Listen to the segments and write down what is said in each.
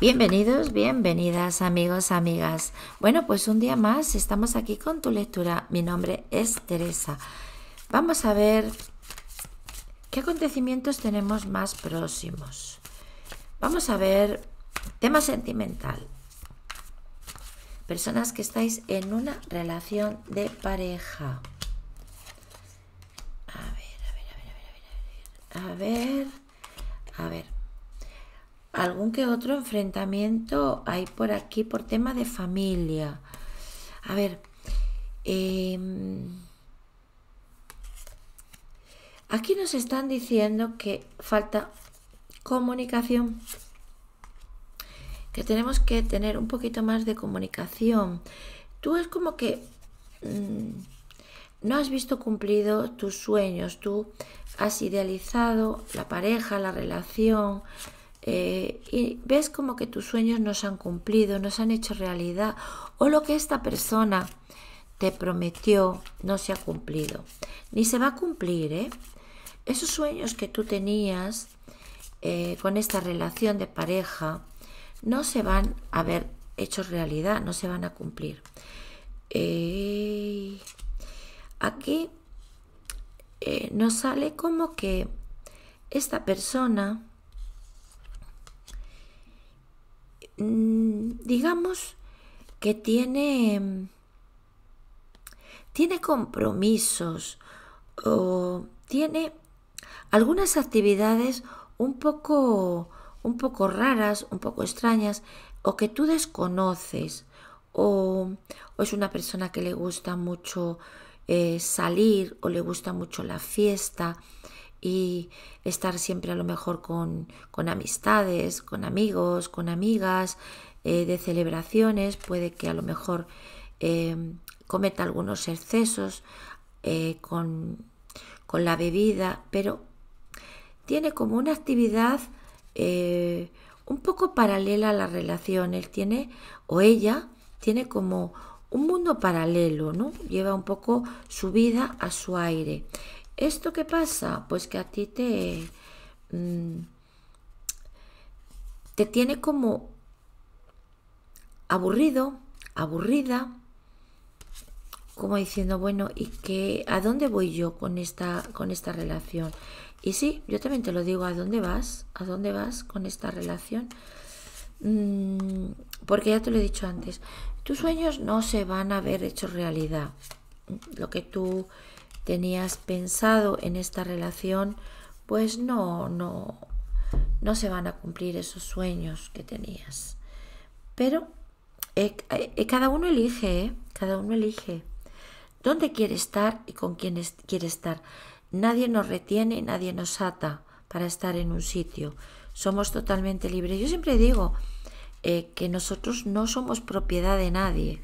Bienvenidos, bienvenidas amigos, amigas. Bueno, pues un día más estamos aquí con tu lectura. Mi nombre es Teresa. Vamos a ver qué acontecimientos tenemos más próximos. Vamos a ver tema sentimental. Personas que estáis en una relación de pareja. A ver, a ver, a ver, a ver, a ver. A ver, algún que otro enfrentamiento hay por aquí por tema de familia. A ver, em, aquí nos están diciendo que falta comunicación, que tenemos que tener un poquito más de comunicación. Tú es como que mm, no has visto cumplido tus sueños, tú has idealizado la pareja, la relación, eh, y ves como que tus sueños no se han cumplido, no se han hecho realidad, o lo que esta persona te prometió no se ha cumplido, ni se va a cumplir, ¿eh? Esos sueños que tú tenías eh, con esta relación de pareja no se van a haber hecho realidad, no se van a cumplir. aquí nos sale como que esta persona Mm, digamos que tiene, tiene compromisos o tiene algunas actividades un poco, un poco raras, un poco extrañas, o que tú desconoces, o, es una persona que le gusta mucho eh, salir, o le gusta mucho la fiesta, y estar siempre a lo mejor con, amistades, con amigos, con amigas, eh, de celebraciones, puede que a lo mejor em, cometa algunos excesos eh, con, con, la bebida, pero tiene como una actividad eh, un poco paralela a la relación, él tiene o ella tiene como un mundo paralelo, ¿no? Lleva un poco su vida a su aire. ¿Esto qué pasa? Pues que a ti te... Mm, te tiene como aburrido, aburrida, como diciendo, bueno, ¿y qué, a dónde voy yo con esta, con esta relación? Y sí, yo también te lo digo, ¿a dónde vas? ¿A dónde vas con esta relación? Mm, porque ya te lo he dicho antes, tus sueños no se van a haber hecho realidad. Lo que tú tenías pensado en esta relación, pues no, no, no se van a cumplir esos sueños que tenías. Pero eh, eh, cada uno elige, eh, cada uno elige dónde quiere estar y con quién quiere estar. Nadie nos retiene, nadie nos ata para estar en un sitio. Somos totalmente libres. Yo siempre digo que nosotros no somos propiedad de nadie,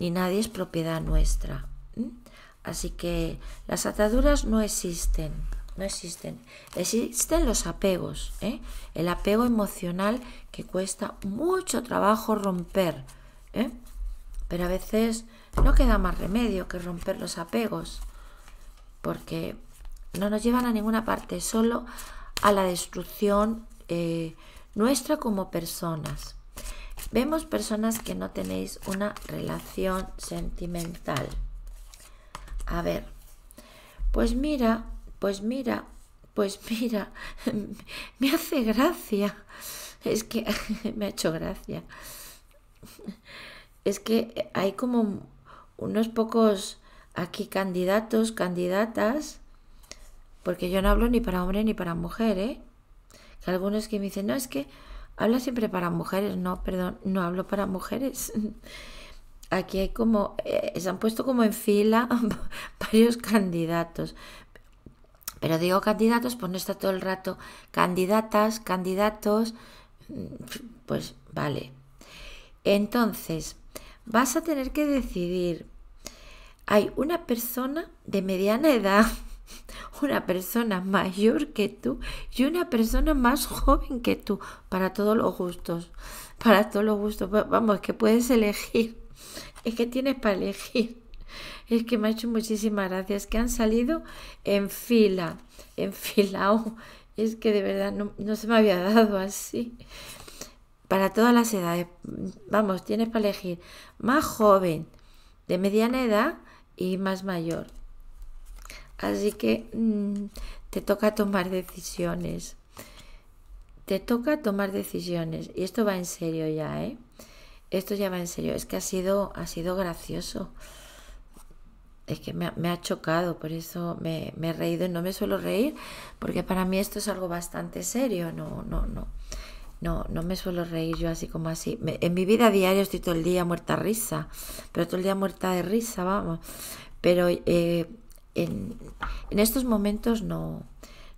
ni nadie es propiedad nuestra. Así que las ataduras no existen, no existen. Existen los apegos, ¿eh? el apego emocional que cuesta mucho trabajo romper, ¿eh? pero a veces no queda más remedio que romper los apegos, porque no nos llevan a ninguna parte, solo a la destrucción eh, nuestra como personas. Vemos personas que no tenéis una relación sentimental. A ver, pues mira, pues mira, pues mira, me hace gracia. Es que me ha hecho gracia. Es que hay como unos pocos aquí candidatos, candidatas, porque yo no hablo ni para hombre ni para mujer, ¿eh? Que algunos que me dicen, no, es que habla siempre para mujeres, no, perdón, no hablo para mujeres. aquí hay como, eh, se han puesto como en fila varios candidatos. Pero digo candidatos, pues no está todo el rato candidatas, candidatos, mm, pues vale. Entonces, vas a tener que decidir, hay una persona de mediana edad, una persona mayor que tú y una persona más joven que tú, para todos los gustos, para todos los gustos, vamos, que puedes elegir es que tienes para elegir. Es que me ha hecho muchísimas gracias. Que han salido en fila, en fila, oh, Es que de verdad no, se me había dado así. Para todas las edades. Vamos, tienes para elegir más joven, de mediana edad y más mayor. Así que mm, te toca tomar decisiones. Te toca tomar decisiones. Y esto va en serio ya, ¿eh? esto ya va en serio, es que ha sido, ha sido gracioso. Es que me, me ha chocado, por eso me, he reído y no me suelo reír, porque para mí esto es algo bastante serio, no, no, no. No, no me suelo reír yo así como así. en mi vida diaria estoy todo el día muerta de risa, pero todo el día muerta de risa, vamos. Pero eh, en, en, estos momentos no,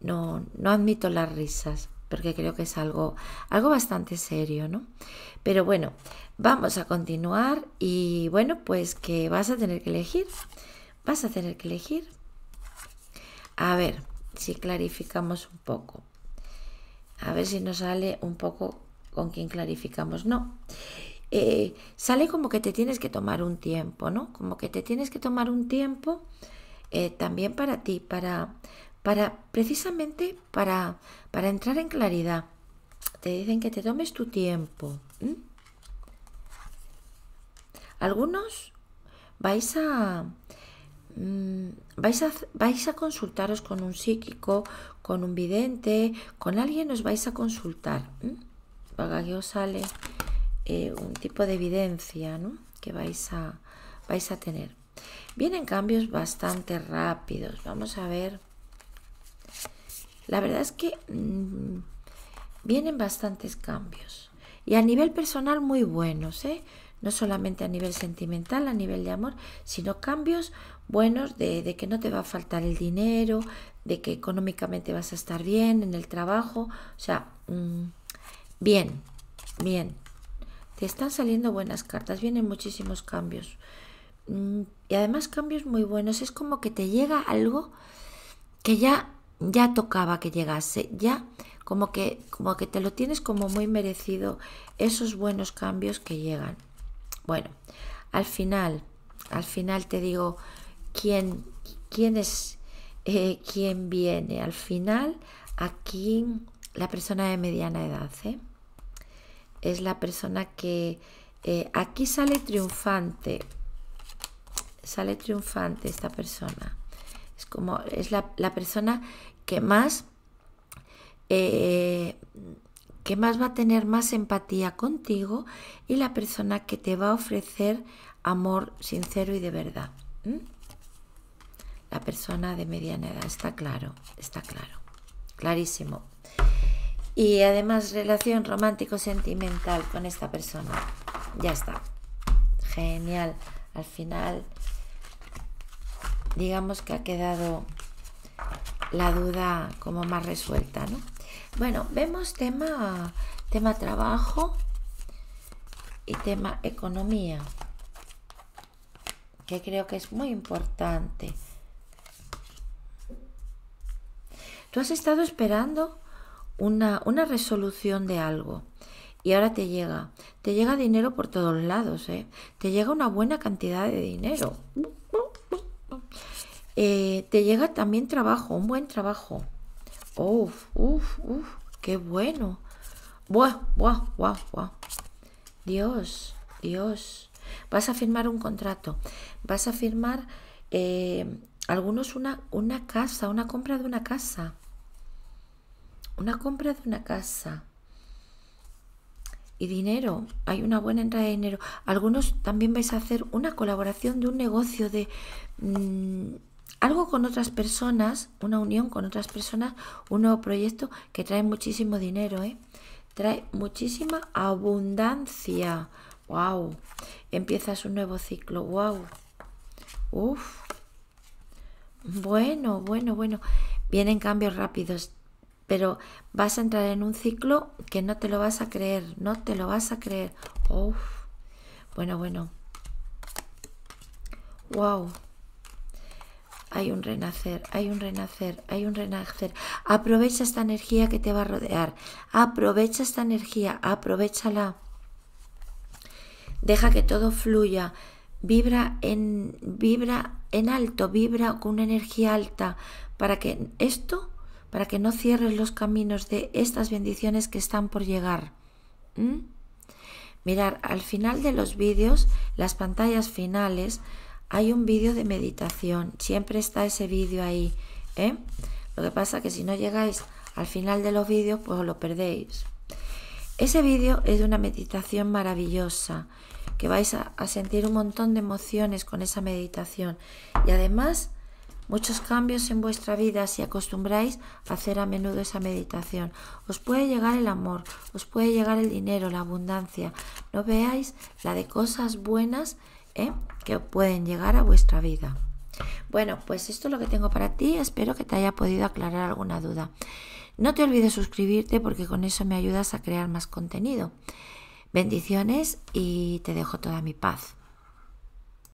no, no admito las risas porque creo que es algo, algo bastante serio, ¿no? Pero bueno, vamos a continuar y bueno, pues que vas a tener que elegir, vas a tener que elegir. A ver si clarificamos un poco. A ver si nos sale un poco con quién clarificamos. No. Eh, sale como que te tienes que tomar un tiempo, ¿no? Como que te tienes que tomar un tiempo eh, también para ti, para, para precisamente para, para entrar en claridad. Te dicen que te tomes tu tiempo. Algunos vais a, mm, vais a vais a consultaros con un psíquico, con un vidente, con alguien os vais a consultar. Para que os sale eh, un tipo de evidencia que vais a, vais a tener. Vienen cambios bastante rápidos. Vamos a ver la verdad es que mm, vienen bastantes cambios. Y a nivel personal muy buenos, ¿eh? no solamente a nivel sentimental, a nivel de amor, sino cambios buenos de, que no te va a faltar el dinero, de que económicamente vas a estar bien en el trabajo, o sea, mm, bien, bien. Te están saliendo buenas cartas, vienen muchísimos cambios. Mm, y además cambios muy buenos, es como que te llega algo que ya ya tocaba que llegase, ya como que, como que te lo tienes como muy merecido esos buenos cambios que llegan. Bueno, al final, al final te digo quién, quién es eh, quién viene. Al final, aquí la persona de mediana edad ¿eh? es la persona que eh, aquí sale triunfante. Sale triunfante esta persona. Es como, es la, la persona que más, eh, más va a tener más empatía contigo y la persona que te va a ofrecer amor sincero y de verdad. ¿Mm? La persona de mediana edad, está claro, está claro, clarísimo. Y además relación romántico-sentimental con esta persona. Ya está. Genial. Al final, digamos que ha quedado la duda como más resuelta, ¿no? Bueno, vemos tema, tema trabajo y tema economía, que creo que es muy importante. Tú has estado esperando una, una resolución de algo y ahora te llega. Te llega dinero por todos lados, ¿eh? Te llega una buena cantidad de dinero. Eh, te llega también trabajo, un buen trabajo. Uf, uf, uf, qué bueno. Buah, buah, buah, buah. Dios, Dios. Vas a firmar un contrato. Vas a firmar eh, algunos una, una casa, una compra de una casa. Una compra de una casa. Y dinero, hay una buena entrada de dinero. Algunos también vais a hacer una colaboración de un negocio de... Mm, algo con otras personas, una unión con otras personas, un nuevo proyecto que trae muchísimo dinero, ¿eh? Trae muchísima abundancia. ¡Wow! Empiezas un nuevo ciclo. ¡Wow! ¡Uf! Bueno, bueno, bueno. Vienen cambios rápidos, pero vas a entrar en un ciclo que no te lo vas a creer, no te lo vas a creer. Uf. Bueno, bueno. Wow hay un renacer, hay un renacer, hay un renacer. Aprovecha esta energía que te va a rodear. Aprovecha esta energía, aprovechala. Deja que todo fluya. Vibra en, vibra en alto, vibra con una energía alta para que esto, para que no cierres los caminos de estas bendiciones que están por llegar. ¿Mm? Mirar, al final de los vídeos, las pantallas finales, hay un vídeo de meditación, siempre está ese vídeo ahí. ¿eh? Lo que pasa que si no llegáis al final de los vídeos, pues lo perdéis. Ese vídeo es de una meditación maravillosa, que vais a, a sentir un montón de emociones con esa meditación. Y además, muchos cambios en vuestra vida si acostumbráis a hacer a menudo esa meditación. Os puede llegar el amor, os puede llegar el dinero, la abundancia. No veáis la de cosas buenas ¿eh? que pueden llegar a vuestra vida. Bueno, pues esto es lo que tengo para ti. Espero que te haya podido aclarar alguna duda. No te olvides suscribirte porque con eso me ayudas a crear más contenido. Bendiciones y te dejo toda mi paz.